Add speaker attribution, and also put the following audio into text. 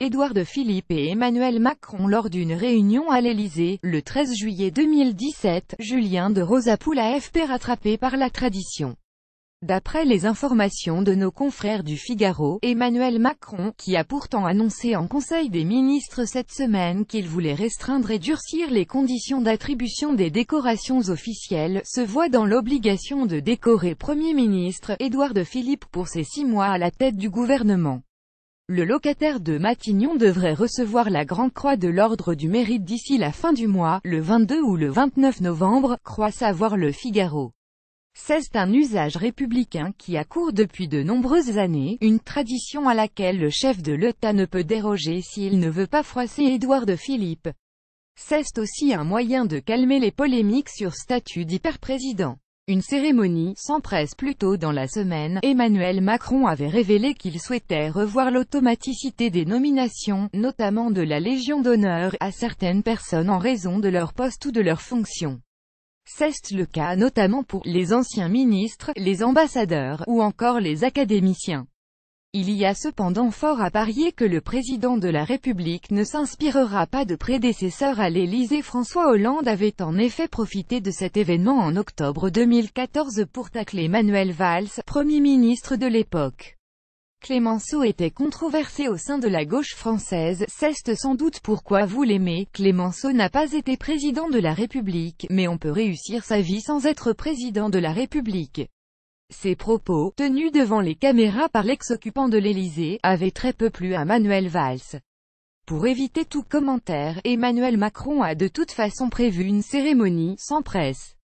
Speaker 1: Édouard Philippe et Emmanuel Macron lors d'une réunion à l'Elysée, le 13 juillet 2017, Julien de Rosapoul a fp rattrapé par la tradition. D'après les informations de nos confrères du Figaro, Emmanuel Macron, qui a pourtant annoncé en Conseil des ministres cette semaine qu'il voulait restreindre et durcir les conditions d'attribution des décorations officielles, se voit dans l'obligation de décorer Premier ministre, Édouard de Philippe pour ses six mois à la tête du gouvernement. Le locataire de Matignon devrait recevoir la Grande Croix de l'Ordre du Mérite d'ici la fin du mois, le 22 ou le 29 novembre, croit savoir le Figaro. C'est un usage républicain qui a cours depuis de nombreuses années, une tradition à laquelle le chef de l'État ne peut déroger s'il ne veut pas froisser Édouard de Philippe. C'est aussi un moyen de calmer les polémiques sur statut d'hyper-président. Une cérémonie s'empresse plus tôt dans la semaine, Emmanuel Macron avait révélé qu'il souhaitait revoir l'automaticité des nominations, notamment de la Légion d'honneur, à certaines personnes en raison de leur poste ou de leur fonction. C'est le cas notamment pour les anciens ministres, les ambassadeurs, ou encore les académiciens. Il y a cependant fort à parier que le président de la République ne s'inspirera pas de prédécesseur à l'Élysée. François Hollande avait en effet profité de cet événement en octobre 2014 pour tacler Manuel Valls, Premier ministre de l'époque. Clémenceau était controversé au sein de la gauche française, c'est sans doute pourquoi vous l'aimez, Clémenceau n'a pas été président de la République, mais on peut réussir sa vie sans être président de la République. Ces propos, tenus devant les caméras par l'ex-occupant de l'Élysée, avaient très peu plu à Manuel Valls. Pour éviter tout commentaire, Emmanuel Macron a de toute façon prévu une cérémonie, sans presse.